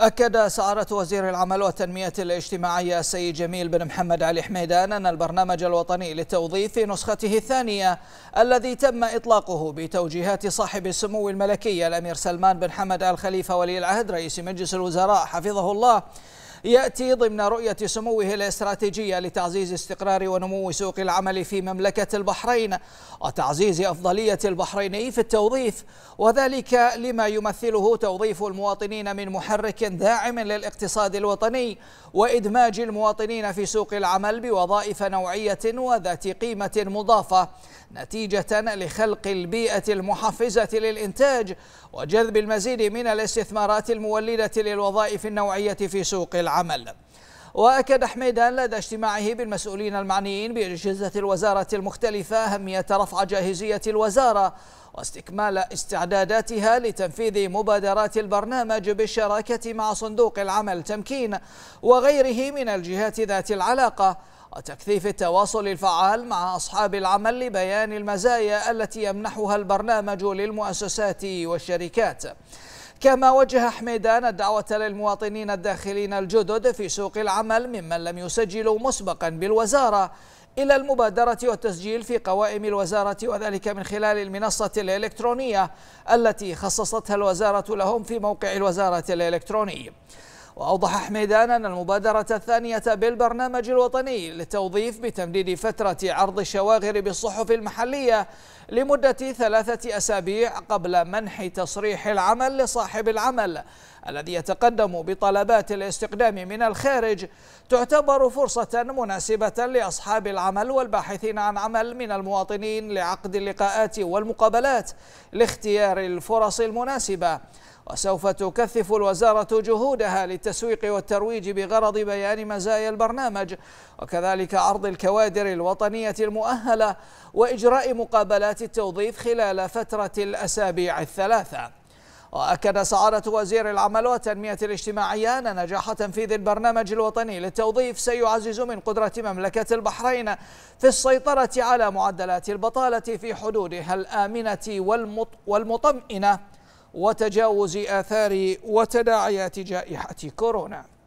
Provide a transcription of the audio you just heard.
أكد سعارة وزير العمل والتنمية الاجتماعية السيد جميل بن محمد علي حميدان أن البرنامج الوطني للتوظيف في نسخته الثانية الذي تم إطلاقه بتوجيهات صاحب السمو الملكي الأمير سلمان بن حمد آل خليفة ولي العهد رئيس مجلس الوزراء حفظه الله يأتي ضمن رؤية سموه الاستراتيجية لتعزيز استقرار ونمو سوق العمل في مملكة البحرين وتعزيز أفضلية البحريني في التوظيف وذلك لما يمثله توظيف المواطنين من محرك داعم للاقتصاد الوطني وإدماج المواطنين في سوق العمل بوظائف نوعية وذات قيمة مضافة نتيجة لخلق البيئة المحفزة للإنتاج وجذب المزيد من الاستثمارات المولدة للوظائف النوعية في سوق العمل العمل وأكد حميدان لدى اجتماعه بالمسؤولين المعنيين بأجهزة الوزارة المختلفة أهمية رفع جاهزية الوزارة واستكمال استعداداتها لتنفيذ مبادرات البرنامج بالشراكة مع صندوق العمل تمكين وغيره من الجهات ذات العلاقة وتكثيف التواصل الفعال مع أصحاب العمل لبيان المزايا التي يمنحها البرنامج للمؤسسات والشركات كما وجه حميدان الدعوة للمواطنين الداخلين الجدد في سوق العمل ممن لم يسجلوا مسبقا بالوزارة إلى المبادرة والتسجيل في قوائم الوزارة وذلك من خلال المنصة الإلكترونية التي خصصتها الوزارة لهم في موقع الوزارة الإلكتروني وأوضح حميدان أن المبادرة الثانية بالبرنامج الوطني للتوظيف بتمديد فترة عرض الشواغر بالصحف المحلية لمدة ثلاثة أسابيع قبل منح تصريح العمل لصاحب العمل الذي يتقدم بطلبات الاستقدام من الخارج تعتبر فرصة مناسبة لأصحاب العمل والباحثين عن عمل من المواطنين لعقد اللقاءات والمقابلات لاختيار الفرص المناسبة وسوف تكثف الوزارة جهودها للتسويق والترويج بغرض بيان مزايا البرنامج وكذلك عرض الكوادر الوطنية المؤهلة وإجراء مقابلات التوظيف خلال فترة الأسابيع الثلاثة وأكد سعادة وزير العمل والتنمية الاجتماعية أن نجاح تنفيذ البرنامج الوطني للتوظيف سيعزز من قدرة مملكة البحرين في السيطرة على معدلات البطالة في حدودها الآمنة والمطمئنة وتجاوز آثار وتداعيات جائحة كورونا